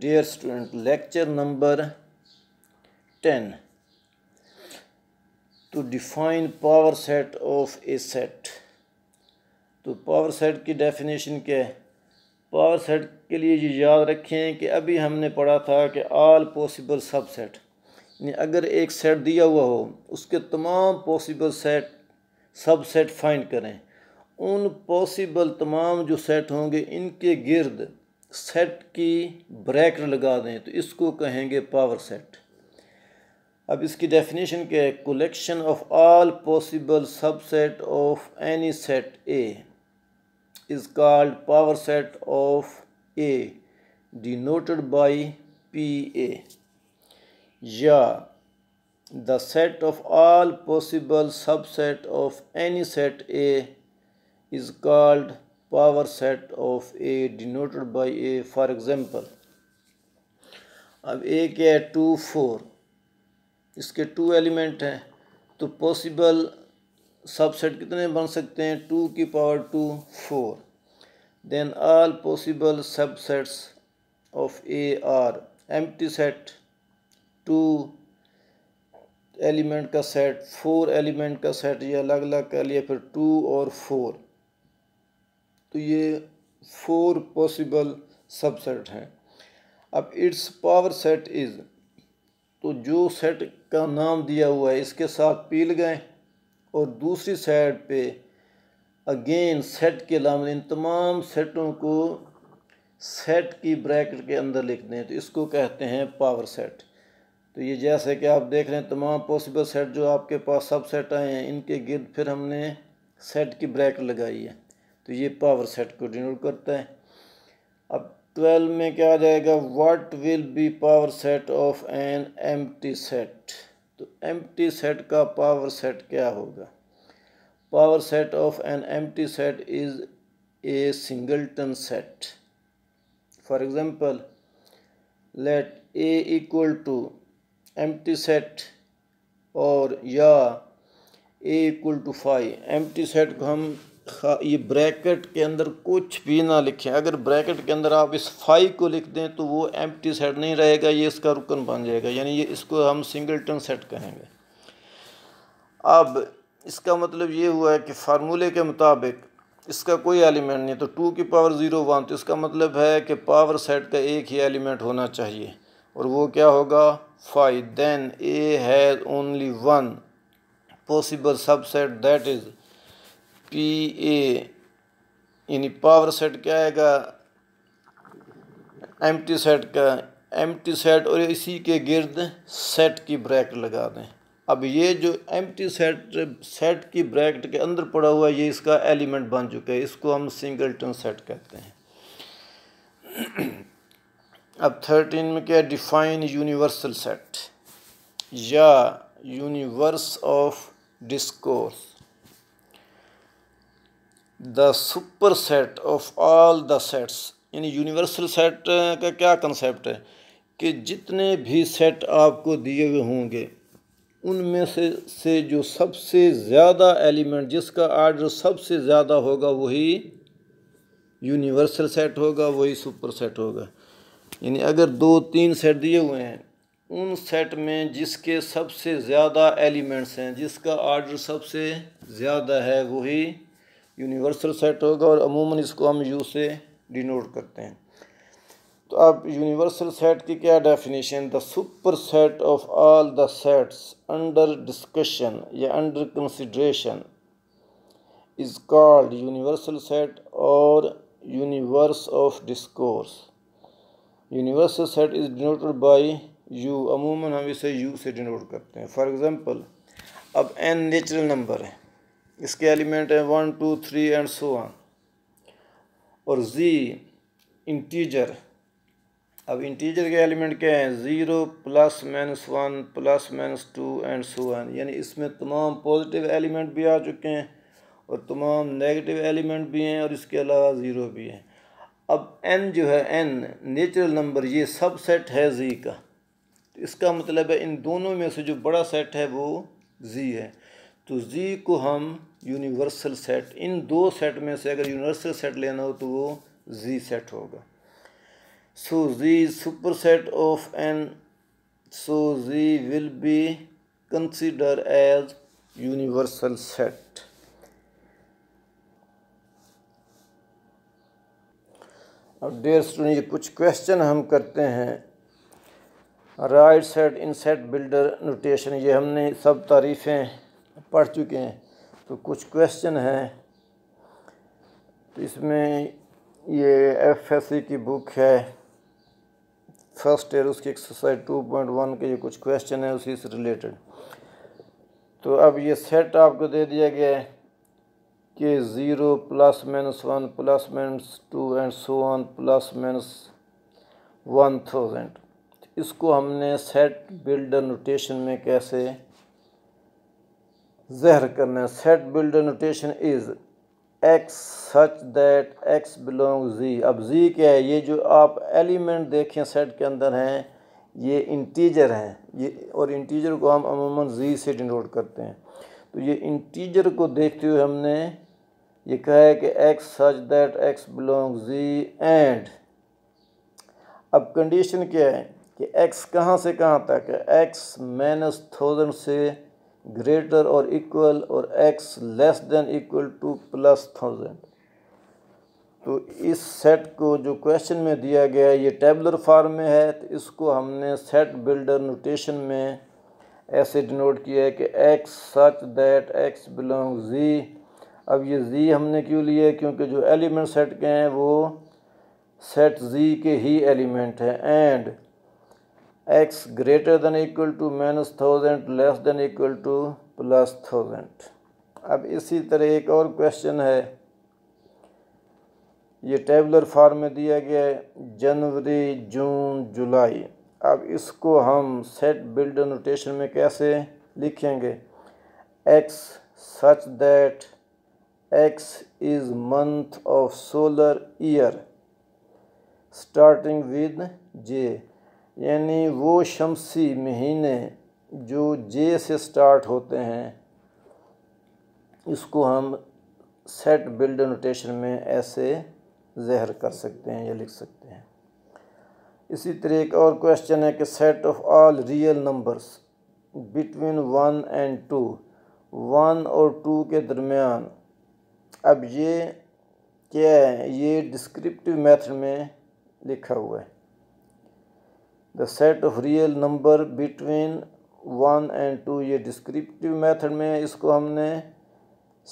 Dear student lecture number ten to define power set of a set तो power set की definition क्या है power set के लिए ये याद रखें कि अभी हमने पढ़ा था कि आल पॉसिबल सब सेट यानी अगर एक सेट दिया हुआ हो उसके तमाम possible set subset find करें उन पॉसिबल तमाम जो सेट होंगे इनके गिर्द सेट की ब्रैकेट लगा दें तो इसको कहेंगे पावर सेट अब इसकी डेफिनेशन क्या है collection of all possible subset of any set A is called power set of A denoted by P A या the set of all possible subset of any set A is called power set of A denoted by A for example अब A के है two four इसके two element हैं तो possible subset कितने बन सकते हैं टू की power two four then all possible subsets of A are empty set two element का सेट फोर एलिमेंट का सेट या अलग अलग कर लिया फिर टू और फोर तो ये फोर पॉसिबल सबसेट हैं अब इट्स पावर सेट इज़ तो जो सेट का नाम दिया हुआ है इसके साथ पील गए और दूसरी साइड पे अगेन सेट के अलावा इन तमाम सेटों को सेट की ब्रैकेट के अंदर लिख दें तो इसको कहते हैं पावर सेट तो ये जैसे कि आप देख रहे हैं तमाम पॉसिबल सेट जो आपके पास सब सेट आए हैं इनके गिर्द फिर हमने सेट की ब्रैकेट लगाई है तो ये पावर सेट को डिनोट करता है अब ट्वेल्व में क्या आ जाएगा what will be power set of an एम सेट तो एम सेट का पावर सेट क्या होगा पावर सेट ऑफ एन एम set is a singleton set for example let A equal to empty set और या A equal to five Empty set को हम ये ब्रैकेट के अंदर कुछ भी ना लिखें अगर ब्रैकेट के अंदर आप इस फाइव को लिख दें तो वो एम टी सेट नहीं रहेगा ये इसका रुकन बन जाएगा यानी ये इसको हम सिंगलटन सेट कहेंगे अब इसका मतलब ये हुआ है कि फार्मूले के मुताबिक इसका कोई एलिमेंट नहीं तो टू की पावर ज़ीरो वन तो इसका मतलब है कि पावर सेट का एक ही एलिमेंट होना चाहिए और वो क्या होगा five then A has only one possible subset that is P A e, यानी पावर सेट क्या आएगा एम टी सेट का एम टी सेट और इसी के गिर्द सेट की ब्रैकेट लगा दें अब ये जो एम टी सेट सेट की ब्रैकेट के अंदर पड़ा हुआ है ये इसका एलिमेंट बन चुका है इसको हम सिंगलटन सेट कहते हैं अब थर्टीन में क्या डिफाइन यूनिवर्सल सेट या universe of discourse the super set of all the sets यानी यूनिवर्सल सेट का क्या कंसेप्ट है कि जितने भी सेट आपको दिए हुए होंगे उनमें से से जो सबसे ज़्यादा एलिमेंट जिसका आर्डर सबसे ज़्यादा होगा वही यूनिवर्सल सेट होगा वही सुपर सेट होगा यानी अगर दो तीन सेट दिए हुए हैं उन सेट में जिसके सबसे ज़्यादा एलिमेंट्स हैं जिसका आर्डर सबसे ज़्यादा है वही यूनिवर्सल सेट होगा और अमूमन इसको हम यू से डिनोट करते हैं तो अब यूनिवर्सल सेट की क्या definition the super set of all the sets under discussion या under consideration is called universal set और universe of discourse universal set is denoted by U अमूमन हम इसे यू से डिनोट करते हैं फॉर एग्ज़ाम्पल अब एन नेचुरल नंबर है इसके एलिमेंट हैं one two three and so on और जी इंटीजर अब इंटीजर के एलिमेंट क्या हैं zero plus minus one plus minus two and so on यानी इसमें तमाम पॉजिटिव एलिमेंट भी आ चुके हैं और तमाम नेगेटिव एलिमेंट भी हैं और इसके अलावा ज़ीरो भी हैं अब एन जो है एन नेचुरल नंबर ये सब सेट है जी का तो इसका मतलब है इन दोनों में से जो बड़ा सेट है वो जी है तो जी को हम यूनिवर्सल सेट इन दो सेट में से अगर यूनिवर्सल सेट लेना हो तो वो जी सेट होगा so Z super set of N so Z will be consider as universal set अब डेयर स्टूडेंट ये कुछ क्वेश्चन हम करते हैं write set in set builder notation ये हमने सब तारीफ़ें पढ़ चुके हैं तो कुछ क्वेश्चन हैं तो इसमें ये एफ एस सी की बुक है फर्स्ट ईयर उसकी एक्सरसाइज टू पॉइंट वन के ये कुछ क्वेश्चन है उसी से रिलेटेड तो अब ये सेट आपको दे दिया गया है कि zero plus minus one plus minus two and so on plus minus one thousand इसको हमने सेट बिल्डर नोटेशन में कैसे जहर करना set builder notation is x such that x belong Z अब जी क्या है ये जो आप एलिमेंट देखें सेट के अंदर हैं ये इंटीजर हैं ये और इंटीजर को हम अमूमन जी से डिनोट करते हैं तो ये इंटीजर को देखते हुए हमने ये कहा है कि x such that x belong Z and अब कंडीशन क्या है कि एक्स कहाँ से कहाँ तक है एक्स माइनस थाउजेंड से ग्रेटर और इक्वल और x less than equal to plus thousand तो इस सेट को जो क्वेश्चन में दिया गया है ये टेबलर फॉर्म में है तो इसको हमने सेट बिल्डर नोटेशन में ऐसे डिनोट किया है कि x such that x belong Z अब ये जी हमने क्यों लिए क्योंकि जो एलिमेंट सेट के हैं वो सेट जी के ही एलिमेंट हैं and x greater than equal to minus thousand less than equal to plus thousand अब इसी तरह एक और क्वेश्चन है ये टेबलर फॉर्म में दिया गया है जनवरी जून जुलाई अब इसको हम सेट बिल्डर नोटेशन में कैसे लिखेंगे x such that x is month of solar year starting with j यानी वो शमसी महीने जो जे से स्टार्ट होते हैं इसको हम सेट बिल्ड नोटेशन में ऐसे जहर कर सकते हैं या लिख सकते हैं इसी तरह एक और क्वेश्चन है कि set of all real numbers between one and two one और टू के दरमियान अब ये क्या है ये डिस्क्रिप्टिव मेथड में लिखा हुआ है the set of real number between one and two ये डिस्क्रिप्टिव मेथड में इसको हमने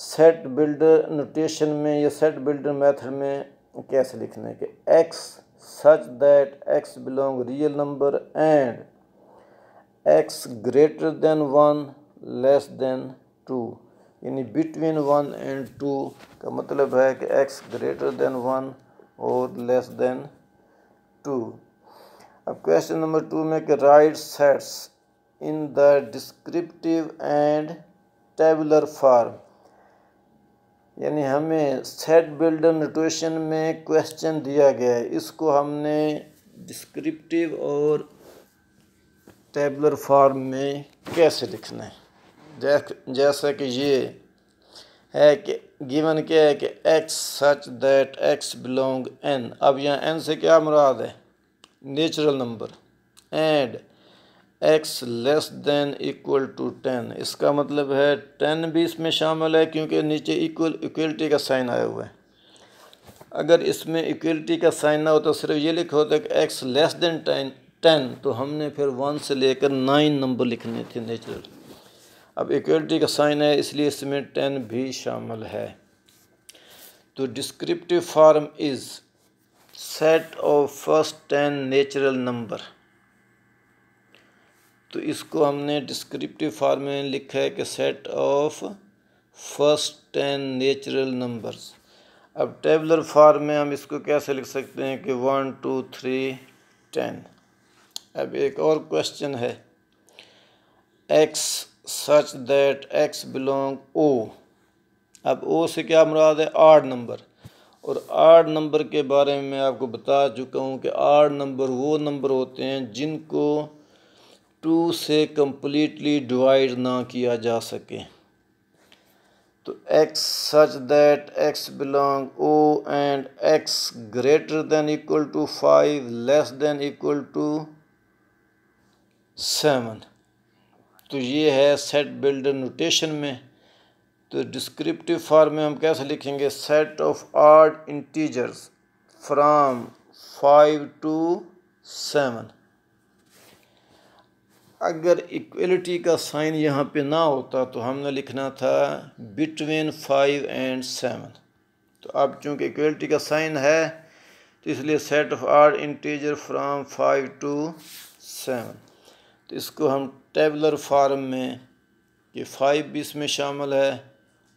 सेट बिल्डर नोटेशन में या सेट बिल्डर मेथड में कैसे लिखना है कि x such that x belong real number and x greater than one less than two यानी बिटवीन वन एंड टू का मतलब है कि एक्स ग्रेटर देन वन और लेस देन टू अब क्वेश्चन नंबर टू में कि write sets in the descriptive and tabular form यानी हमें सेट बिल्डर नोटेशन में क्वेश्चन दिया गया है इसको हमने डिस्क्रिप्टिव और टेबुलर फॉर्म में कैसे लिखना है जैसा कि ये है कि गिवन क्या है कि x such that x belong N अब यहाँ एन से क्या मुराद है natural number and x less than equal to ten इसका मतलब है टेन भी इसमें शामिल है क्योंकि नीचे इक्वल इक्वलिटी का साइन आया हुआ है अगर इसमें इक्वलिटी का साइन ना होता तो सिर्फ ये लिखा होता तो कि x less than ten ten तो हमने फिर वन से लेकर नाइन नंबर लिखने थे नेचुरल अब इक्वलिटी का साइन है इसलिए इसमें टेन भी शामिल है तो descriptive form is set of first ten natural number तो इसको हमने डिस्क्रिप्टिव फॉर्म में लिखा है कि set of first ten natural numbers अब टेबलर फॉर्म में हम इसको कैसे लिख सकते हैं कि वन टू थ्री टेन अब एक और क्वेश्चन है x such that x belong O अब ओ से क्या मुराद है आठ नंबर और आठ नंबर के बारे में मैं आपको बता चुका हूँ कि आठ नंबर वो नंबर होते हैं जिनको टू से कम्प्लीटली डिवाइड ना किया जा सके तो x such that x belong O and x greater than equal to five less than equal to seven तो ये है सेट बिल्डर नोटेशन में तो डिस्क्रिप्टिव फॉर्म में हम कैसे लिखेंगे set of odd integers from five to seven अगर इक्वलिटी का साइन यहाँ पे ना होता तो हमने लिखना था बिटवीन फाइव एंड सेवन तो अब चूँकि इक्वलिटी का साइन है तो इसलिए set of odd integer from five to seven तो इसको हम टेबलर फार्म में कि फाइव भी इसमें शामिल है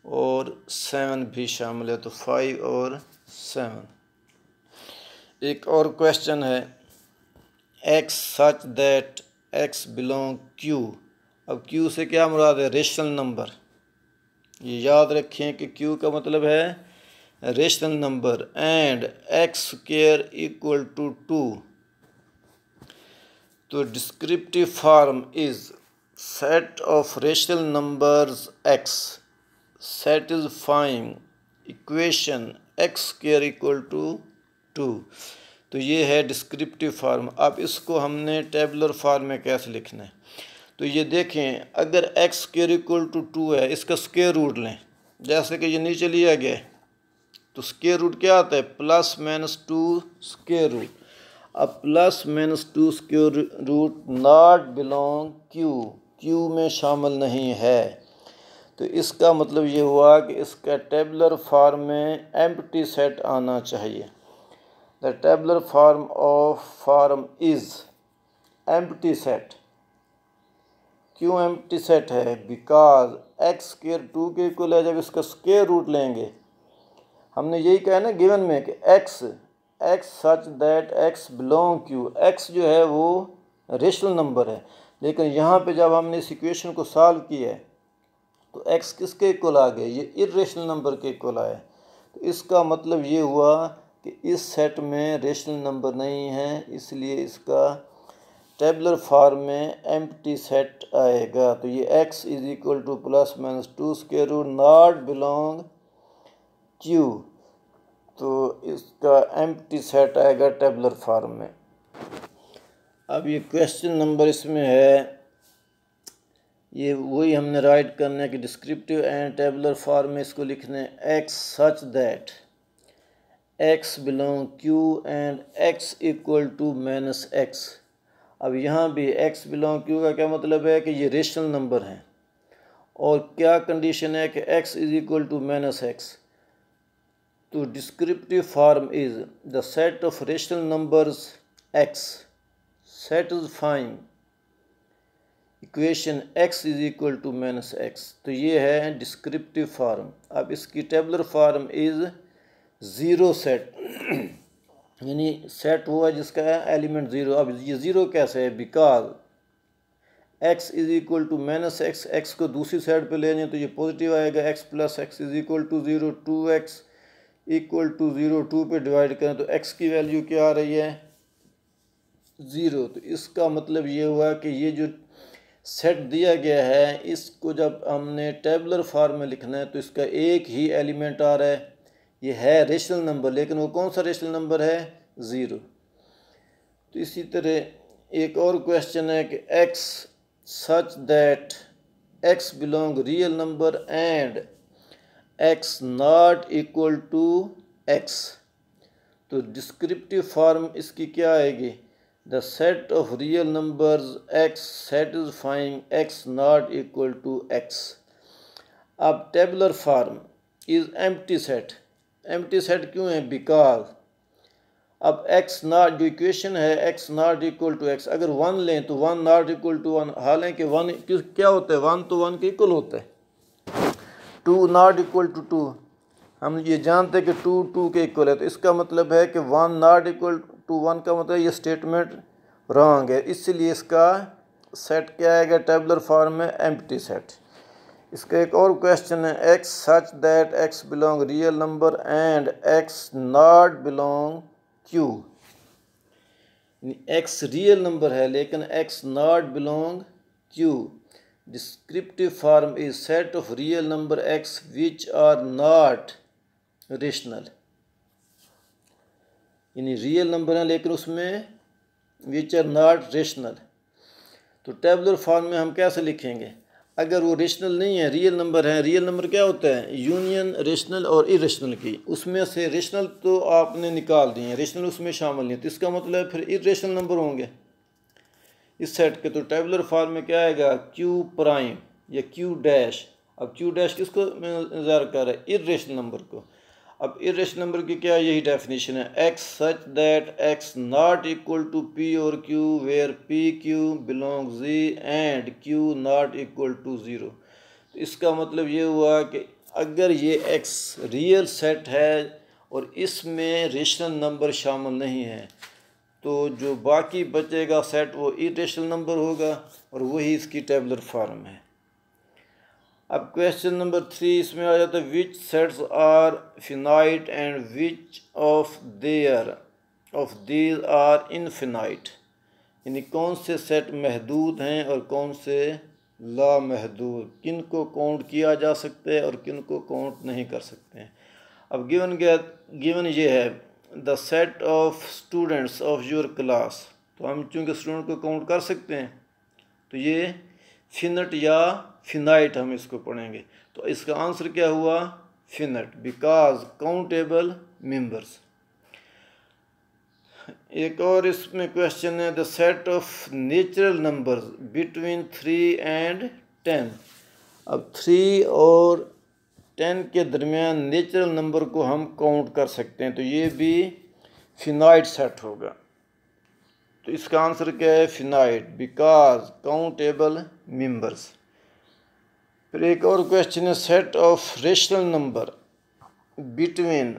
और सेवन भी शामिल है तो फाइव और सेवन एक और क्वेश्चन है x such that x belong Q अब क्यू से क्या मुराद है रेशनल नंबर ये याद रखें कि क्यू का मतलब है rational number and x square equal to two तो descriptive form is set of rational numbers x satisfying equation x square equal to two तो ये है डिस्क्रिप्टिव फार्म अब इसको हमने टेबलर फार्म में कैसे लिखना है तो ये देखें अगर x square equal to two है इसका स्केयर रूट लें जैसे कि ये नीचे लिया गया है तो स्केयर रूट क्या आता है plus minus two square root अब plus minus two square root not belong Q Q में शामिल नहीं है तो इसका मतलब ये हुआ कि इसका टेबलर फार्म में एम्प्टी सेट आना चाहिए the tabular form of form is empty set क्यों एम्प्टी सेट है बिकॉज एक्स स्केयर टू के इक्वल है जब इसका स्केयर रूट लेंगे हमने यही कहा ना गिवन में कि x x such that x belong Q x जो है वो रेशनल नंबर है लेकिन यहाँ पे जब हमने इस इक्वेशन को सॉल्व किया है तो एक्स किसके इक्वल आ गया ये इेशनल नंबर के इक्वल आए तो इसका मतलब ये हुआ कि इस सेट में रेशनल नंबर नहीं है इसलिए इसका टेबलर फार्म में एम सेट आएगा तो ये x is equal to plus minus two square root not belong Q तो इसका एम सेट आएगा टेबलर फार्म में अब ये क्वेश्चन नंबर इसमें है ये वही हमने राइट करना है कि डिस्क्रिप्टिव एंड टेबलर फॉर्म में इसको लिखना है x such that x belong Q and x equal to minus x अब यहाँ भी एक्स बिलोंग क्यू का क्या मतलब है कि ये रेशनल नंबर हैं और क्या कंडीशन है कि x is equal to minus x तो descriptive form is the set of rational numbers x satisfying equation x is equal to minus x तो ये है डिस्क्रिप्टिव फार्म अब इसकी tabular form is zero set यानी set हुआ जिसका element zero अब ये ज़ीरो कैसे है because x is equal to minus x x को दूसरी साइड पे ले जाए तो ये पॉजिटिव आएगा x plus x is equal to zero two x equal to zero two पर डिवाइड करें तो एक्स की वैल्यू क्या आ रही है ज़ीरो तो इसका मतलब ये हुआ कि ये जो सेट दिया गया है इसको जब हमने टेबलर फॉर्म में लिखना है तो इसका एक ही एलिमेंट आ रहा है ये है रेशनल नंबर लेकिन वो कौन सा रेशनल नंबर है ज़ीरो तो इसी तरह एक और क्वेश्चन है कि x such that x belong real number and x not equal to x तो डिस्क्रिप्टिव फॉर्म इसकी क्या आएगी the set of real number x satisfying x not equal to x. अब tabular form is empty set empty set क्यों है because अब x not जो equation है x not equal to x अगर वन लें तो one not equal to one हालांकि वन क्या होता है वन टू वन के इक्वल होता है two not equal to two हम ये जानते हैं कि टू टू के इक्वल है तो इसका मतलब है कि one not equal to one का मतलब ये स्टेटमेंट रॉन्ग है इसलिए इसका सेट क्या आएगा टेबलर फॉर्म में एम्प्टी सेट इसका एक और क्वेश्चन है x such that x belong real number and x not belong Q x real number है लेकिन x not belong Q descriptive form is set of real number x which are not rational यानी real number हैं लेकिन उसमें which are not rational तो tabular form में हम कैसे लिखेंगे अगर वो रेशनल नहीं है रियल नंबर है रियल नंबर क्या होता है यूनियन रेशनल और इरेशनल की उसमें से रेशनल तो आपने निकाल दिए हैं रेशनल उसमें शामिल नहीं तो इसका मतलब फिर इरेशनल नंबर होंगे इस सेट के तो टेबलर फॉर्म में क्या आएगा क्यू प्राइम या क्यू डैश अब क्यू डैश किसको इंतजार कर रहा है इरेशनल नंबर को अब नंबर की क्या यही डेफिनेशन है x such that x not equal to P और Q where P Q belong Z and Q not equal to zero इसका मतलब ये हुआ कि अगर ये एक्स रियल सेट है और इसमें रेशनल नंबर शामिल नहीं है तो जो बाकी बचेगा सेट वो इरेशनल नंबर होगा और वही इसकी टेबलर फार्म है अब क्वेश्चन नंबर थ्री इसमें आ जाता है which sets are finite and which of their of these are infinite यानी कौन से सेट महदूद हैं और कौन से लामहदूद किन को काउंट किया जा सकता है और किन को काउंट नहीं कर सकते हैं अब गिवन गिवन ये है the set of students of your class तो हम चूँकि स्टूडेंट को काउंट कर सकते हैं तो ये फिनट या फिनाइट हम इसको पढ़ेंगे तो इसका आंसर क्या हुआ फिनट बिकॉज काउंटेबल मेंबर्स एक और इसमें क्वेश्चन है the set of natural numbers between three and ten अब थ्री और टेन के दरमियान नेचुरल नंबर को हम काउंट कर सकते हैं तो ये भी फिनाइट सेट होगा तो इसका आंसर क्या है फिनाइट बिकॉज काउंटेबल मेंबर्स फिर एक और क्वेश्चन है set of rational number between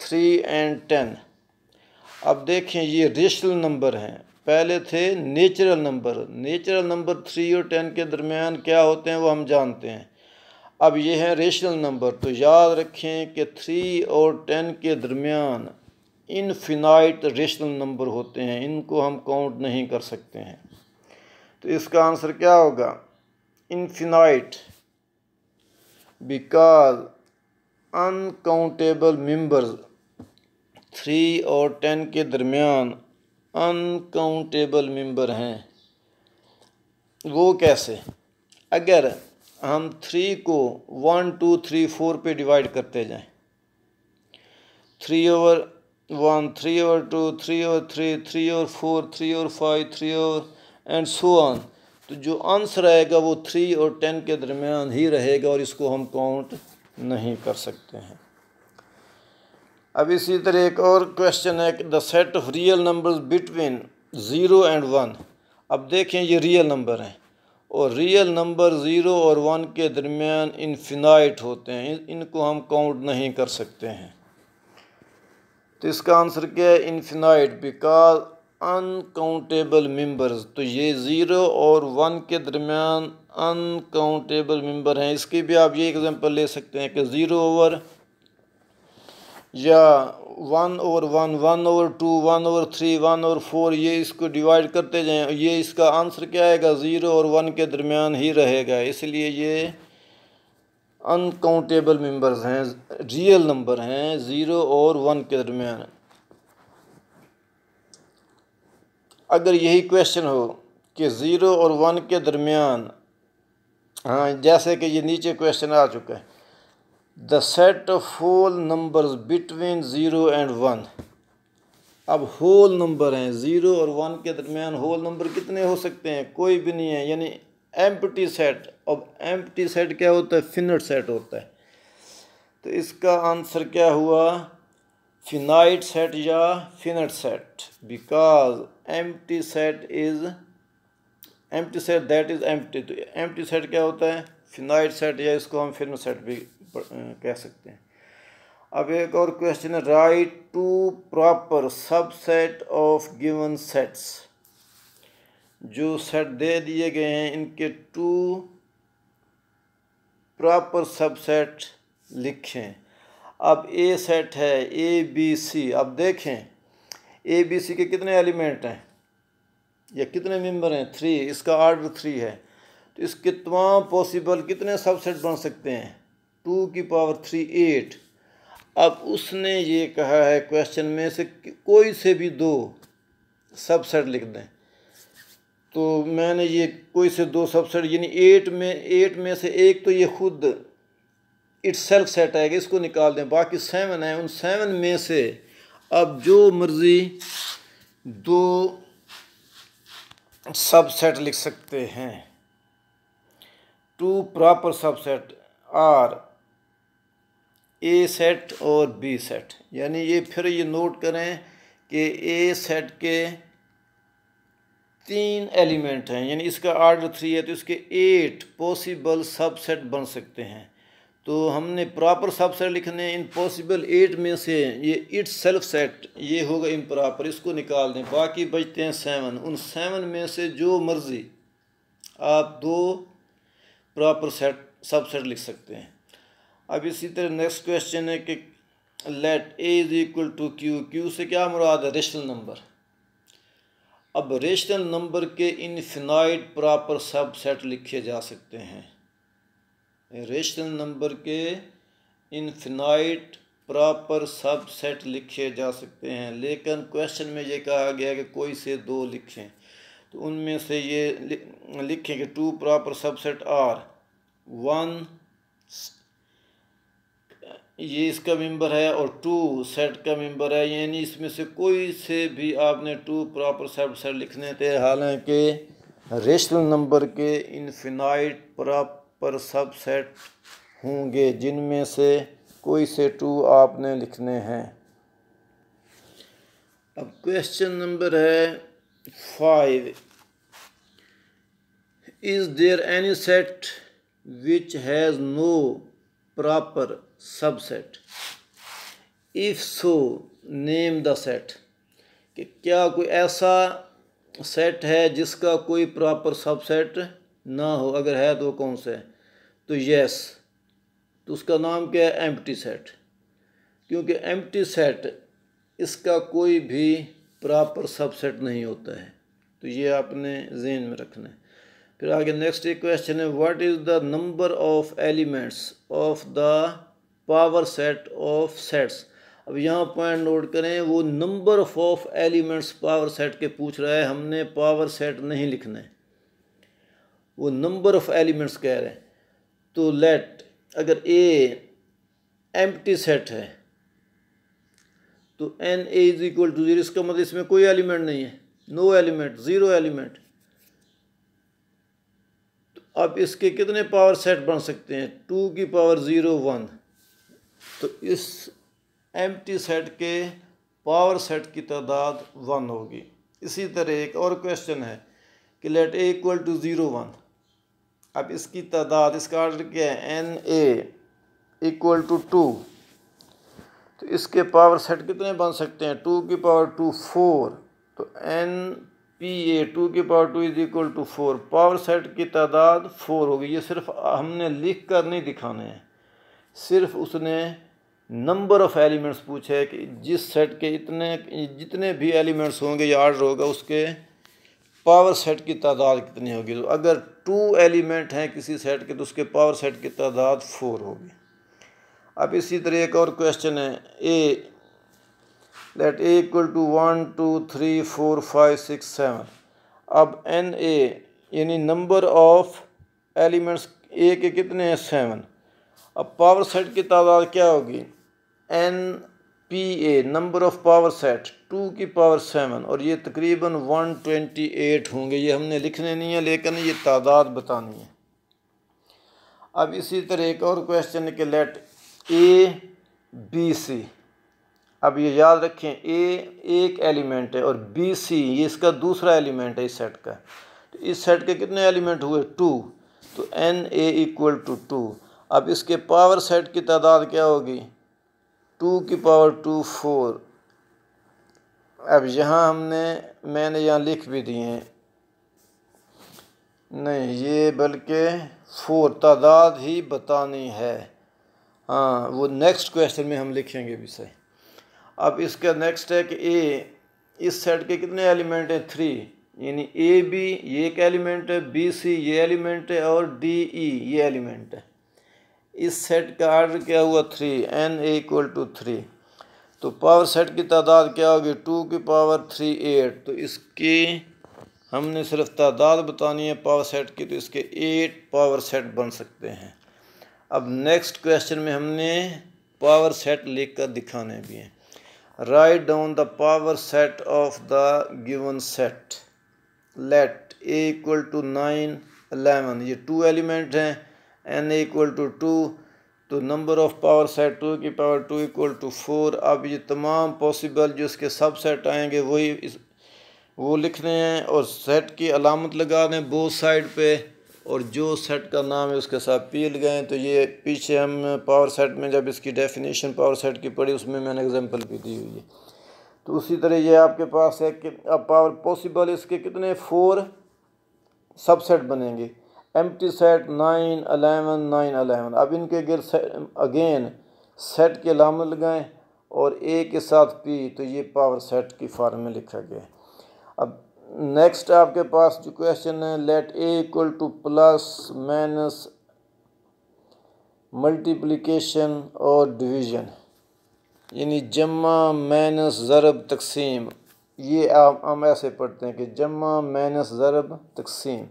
three and ten अब देखें ये रेशनल नंबर हैं पहले थे natural number natural number three और टेन के दरमियान क्या होते हैं वो हम जानते हैं अब ये है रेशनल नंबर तो याद रखें कि थ्री और टेन के दरमियान इनफिनाइट रेशनल नंबर होते हैं इनको हम काउंट नहीं कर सकते हैं तो इसका आंसर क्या होगा infinite because uncountable members three और टेन के दरमियान अनकाउंटेबल मेंबर हैं वो कैसे अगर हम थ्री को वन टू थ्री फोर पे डिवाइड करते जाएं three over one three over two three over three three over four three over five three over and so on तो जो आंसर आएगा वो थ्री और टेन के दरमियान ही रहेगा और इसको हम काउंट नहीं कर सकते हैं अब इसी तरह एक और क्वेश्चन है कि the set of real numbers between zero and one अब देखें ये रियल नंबर हैं और रियल नंबर ज़ीरो और वन के दरमियान इनफिनाइट होते हैं इनको हम काउंट नहीं कर सकते हैं तो इसका आंसर क्या है इनफिनाइट बिकॉज अनकाउंटेबल मेंबर्स तो ये ज़ीरो और वन के दरमियान अनकाउंटेबल मेंबर हैं इसकी भी आप ये एग्ज़ाम्पल ले सकते हैं कि ज़ीरो ओवर या one over one one over two one over three one over four ये इसको डिवाइड करते जाएं ये इसका आंसर क्या आएगा ज़ीरो और वन के दरमियान ही रहेगा इसलिए ये अनकाउंटेबल मेंबर्स हैं रियल नंबर हैं ज़ीरो और वन के दरमियान अगर यही क्वेश्चन हो कि ज़ीरो और वन के दरमियान हाँ जैसे कि ये नीचे क्वेश्चन आ चुका है the set of whole numbers between zero and one अब होल नंबर हैं ज़ीरो और वन के दरमियान होल नंबर कितने हो सकते हैं कोई भी नहीं है यानी एम्पटी सेट अब एम्पटी सेट क्या होता है फिनट सेट होता है तो इसका आंसर क्या हुआ फिनाइट सेट या finite set because empty set is empty set that is empty तो एम्प्टी सेट क्या होता है फिनाइट सेट या इसको हम फिल्म सेट भी कह सकते हैं अब एक और क्वेश्चन है write two proper subset of given sets जो सेट दे दिए गए हैं इनके टू प्रॉपर सबसेट लिखें अब ए सेट है ए बी सी अब देखें ए बी सी के कितने एलिमेंट हैं या कितने मेंबर हैं थ्री इसका आर्डर थ्री है तो इसके तमाम पॉसिबल कितने सबसेट बन सकते हैं टू की पावर थ्री एट अब उसने ये कहा है क्वेश्चन में से कोई से भी दो सबसेट लिख दें तो मैंने ये कोई से दो सबसेट यानी एट में एट में से एक तो ये खुद इट्स सेल्फ सेट आएगा इसको निकाल दें बाकी सेवन है उन सेवन में से अब जो मर्ज़ी दो सबसेट लिख सकते हैं two proper subset are A set और बी सेट यानी ये फिर ये नोट करें कि ए सेट के तीन एलिमेंट हैं यानी इसका आर्डर थ्री है तो इसके एट पॉसिबल सबसेट बन सकते हैं तो हमने प्रॉपर सबसेट लिखने इन पॉसिबल एट में से ये इट सेल्फ सेट ये होगा इम्प्रॉपर प्रॉपर इसको निकाल दें बाकी बचते हैं सेवन उन सेवन में से जो मर्ज़ी आप दो प्रॉपर सेट सबसेट लिख सकते हैं अब इसी तरह नेक्स्ट क्वेश्चन है कि let A is equal to Q Q से क्या मुराद है रेशनल नंबर अब रेशनल नंबर के इनफिनाइट प्रॉपर सबसेट लिखे जा सकते हैं रेशनल नंबर के इनफिनाइट प्रॉपर सबसेट लिखे जा सकते हैं लेकिन क्वेश्चन में ये कहा गया कि कोई से दो लिखें तो उनमें से ये लिखें कि two proper subset are one ये इसका मेंबर है और टू सेट का मेंबर है यानी इसमें से कोई से भी आपने टू प्रॉपर सबसेट लिखने थे हालांकि रेशनल नंबर के इनफिनाइट प्रॉपर पर सब सेट होंगे जिनमें से कोई से टू आपने लिखने हैं अब क्वेश्चन नंबर है five is there any set which has no proper subset if so name the set कि क्या कोई ऐसा सेट है जिसका कोई प्रॉपर सबसेट ना हो अगर है तो कौन सा है तो यस तो उसका नाम क्या है एम्प्टी सेट क्योंकि एम्प्टी सेट इसका कोई भी प्रॉपर सबसेट नहीं होता है तो ये आपने जेन में रखना है फिर आगे नेक्स्ट एक क्वेश्चन है what is the number of elements of the power set of sets अब यहाँ पॉइंट नोट करें वो number of elements power set के पूछ रहा है हमने पावर सेट नहीं लिखना है वो नंबर ऑफ एलिमेंट्स कह रहे हैं तो लेट अगर ए एम्प्टी सेट है तो N A is equal to zero इसका मतलब इसमें कोई एलिमेंट नहीं है नो एलिमेंट ज़ीरो एलिमेंट तो अब इसके कितने पावर सेट बन सकते हैं टू की पावर ज़ीरो वन तो इस एम्प्टी सेट के पावर सेट की तादाद वन होगी इसी तरह एक और क्वेश्चन है कि let A equal to zero one अब इसकी तादाद इसका आर्डर क्या है N A equal to two तो इसके पावर सेट कितने बन सकते हैं टू की पावर टू फोर तो एन पी ए टू की power two is equal to four power set की तादाद फोर होगी ये सिर्फ हमने लिख कर नहीं दिखाने हैं सिर्फ उसने नंबर ऑफ़ एलिमेंट्स पूछे कि जिस सेट के इतने जितने भी एलिमेंट्स होंगे या आर्डर होगा उसके पावर सेट की तादाद कितनी होगी तो अगर टू एलिमेंट हैं किसी सेट के तो उसके पावर सेट की तादाद फोर होगी अब इसी तरह एक और क्वेश्चन है A that A equal to one two three four five six seven अब एन ए यानी नंबर ऑफ एलिमेंट्स ए के कितने हैं सेवन अब पावर सेट की तादाद क्या होगी N P A number of power set two की पावर सेवन और ये तकरीबन वन ट्वेंटी एट होंगे ये हमने लिखने नहीं है लेकिन ये तादाद बतानी है अब इसी तरह एक और क्वेश्चन है कि लेट ए बी सी अब ये याद रखें ए एक एलिमेंट है और बी सी ये इसका दूसरा एलिमेंट है इस सेट का तो इस सेट के कितने एलिमेंट हुए टू तो N A equal to two अब इसके पावर सेट की तादाद क्या होगी टू की पावर टू फोर अब यहाँ हमने मैंने यहाँ लिख भी दिए हैं नहीं ये बल्कि फोर तादाद ही बतानी है हाँ वो नेक्स्ट क्वेश्चन में हम लिखेंगे विषय अब इसका नेक्स्ट है कि ए इस सेट के कितने एलिमेंट हैं थ्री यानी ए बी ये एक एलिमेंट है बी सी ये एलिमेंट है और डी ई e, ये एलिमेंट है इस सेट का आर्डर क्या हुआ three N equal to three तो पावर सेट की तादाद क्या होगी टू की पावर थ्री एट तो इसकी हमने सिर्फ तादाद बतानी है पावर सेट की तो इसके एट पावर सेट बन सकते हैं अब नेक्स्ट क्वेश्चन में हमने पावर सेट लिख कर दिखाने भी हैं write down the power set of the given set let equal to nine eleven ये टू एलिमेंट हैं एन इक्वल टू टू तो number of power set two की power two equal to four अब ये तमाम पॉसिबल जो इसके सब सेट आएंगे वही इस वो लिखने हैं और सेट की अलामत लगा दें बोथ साइड पे और जो सेट का नाम है उसके साथ पी लगाएं तो ये पीछे हम पावर सेट में जब इसकी डेफिनेशन पावर सेट की पड़ी उसमें मैंने एग्जांपल भी दी हुई है तो उसी तरह ये आपके पास है कि अब पावर पॉसिबल इसके कितने फोर सबसेट बनेंगे empty set nine eleven nine eleven अब इनके गिर अगेन सेट के लाम लगाएँ और ए के साथ पी तो ये पावर सेट की फार्म में लिखा गया अब नेक्स्ट आपके पास जो क्वेश्चन है let A equal to plus minus multiplication और डिवीजन यानी जमा माइनस ज़रब तकसीम ये आप हम ऐसे पढ़ते हैं कि जमा माइनस ज़रब तकसीम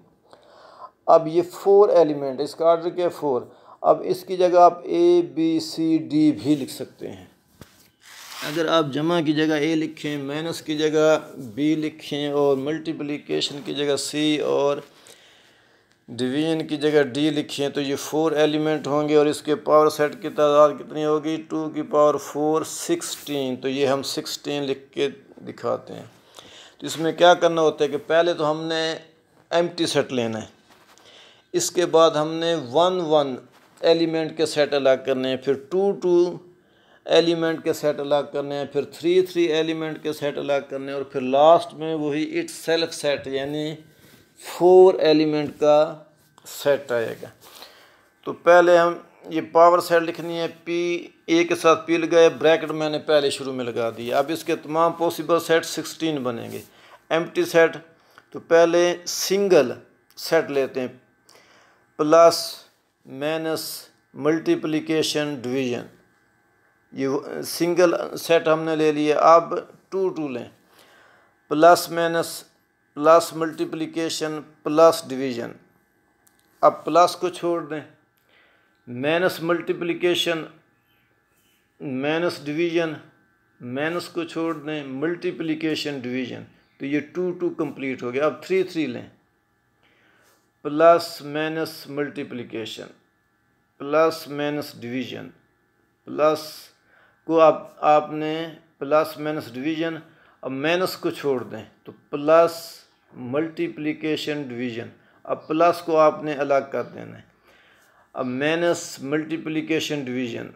अब ये फोर एलिमेंट इसका आर्डर क्या है फोर अब इसकी जगह आप ए बी सी डी भी लिख सकते हैं अगर आप जमा की जगह ए लिखें माइनस की जगह बी लिखें और मल्टीप्लिकेशन की जगह सी और डिवीजन की जगह डी लिखें तो ये फोर एलिमेंट होंगे और इसके पावर सेट की तादाद कितनी होगी टू की पावर फोर सिक्सटीन तो ये हम सिक्सटीन लिख के दिखाते हैं तो इसमें क्या करना होता है कि पहले तो हमने एम्प्टी सेट लेना है इसके बाद हमने वन वन एलिमेंट के सेट अलग करने हैं फिर टू टू एलिमेंट के सेट अलग करने हैं फिर थ्री थ्री एलिमेंट के सेट अलग करने हैं और फिर लास्ट में वही इट सेल्फ सेट यानी फोर एलिमेंट का सेट आएगा तो पहले हम ये पावर सेट लिखनी है पी ए के साथ पी लगाए ब्रैकेट मैंने पहले शुरू में लगा दिया अब इसके तमाम पॉसिबल सेट सिक्सटीन बनेंगे एम्प्टी सेट तो पहले सिंगल सेट लेते हैं प्लस माइनस मल्टीप्लिकेशन डिवीजन ये सिंगल सेट हमने ले लिया अब टू टू लें plus minus plus multiplication plus division अब प्लस को छोड़ दें minus multiplication minus division minus को छोड़ दें मल्टीप्लिकेशन डिवीजन तो ये टू टू कंप्लीट हो गया अब थ्री थ्री लें plus minus multiplication plus minus division plus को आप आपने प्लस माइनस डिवीजन अब माइनस को छोड़ दें तो प्लस मल्टीप्लिकेशन डिवीजन अब प्लस को आपने अलग कर देना है अब माइनस मल्टीप्लिकेशन डिवीजन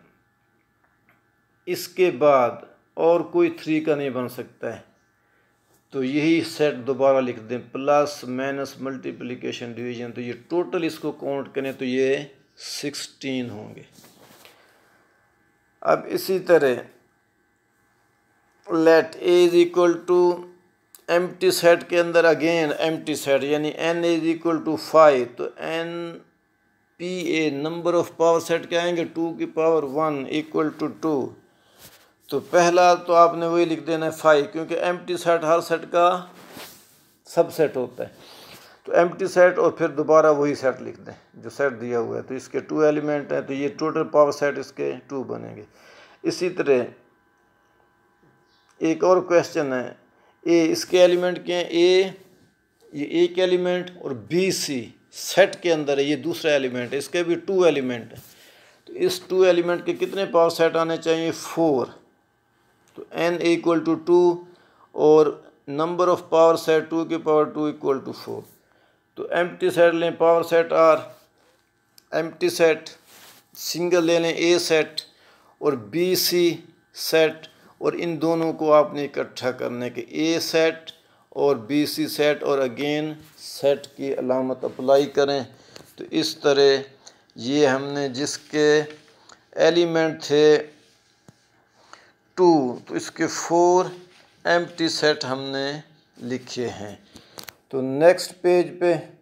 इसके बाद और कोई थ्री का नहीं बन सकता है तो यही सेट दोबारा लिख दें प्लस माइनस मल्टीप्लिकेशन डिवीजन तो ये टोटल इसको काउंट करें तो ये सिक्सटीन होंगे अब इसी तरह let A is equal to empty set के अंदर अगेन एम टी सेट यानी N is equal to five तो N P A number of power set के आएंगे टू की power one equal to two तो पहला तो आपने वही लिख देना है फाइव क्योंकि एम टी सेट हर सेट का सबसेट होता है तो एम टी सेट और फिर दोबारा वही सेट लिख दें जो सेट दिया हुआ है तो इसके टू एलिमेंट हैं तो ये टोटल पावर सेट इसके टू बनेंगे इसी तरह एक और क्वेश्चन है ए इसके एलिमेंट के हैं ए ये एक के एलिमेंट और बी सी सेट के अंदर है ये दूसरा एलिमेंट है इसके भी टू एलिमेंट हैं तो इस टू एलिमेंट के कितने पावर सेट आने चाहिए फोर तो एन इक्वल टू टू और number of power set two के power two equal to four तो एम सेट लें power set are M set single ले लें ए सेट और बी सी सेट और इन दोनों को आपने इकट्ठा करने के ए सेट और बी सी सेट और अगेन सेट की अलामत अप्लाई करें तो इस तरह ये हमने जिसके एलिमेंट थे टू तो इसके फोर एम्प्टी सेट हमने लिखे हैं तो नेक्स्ट पेज पे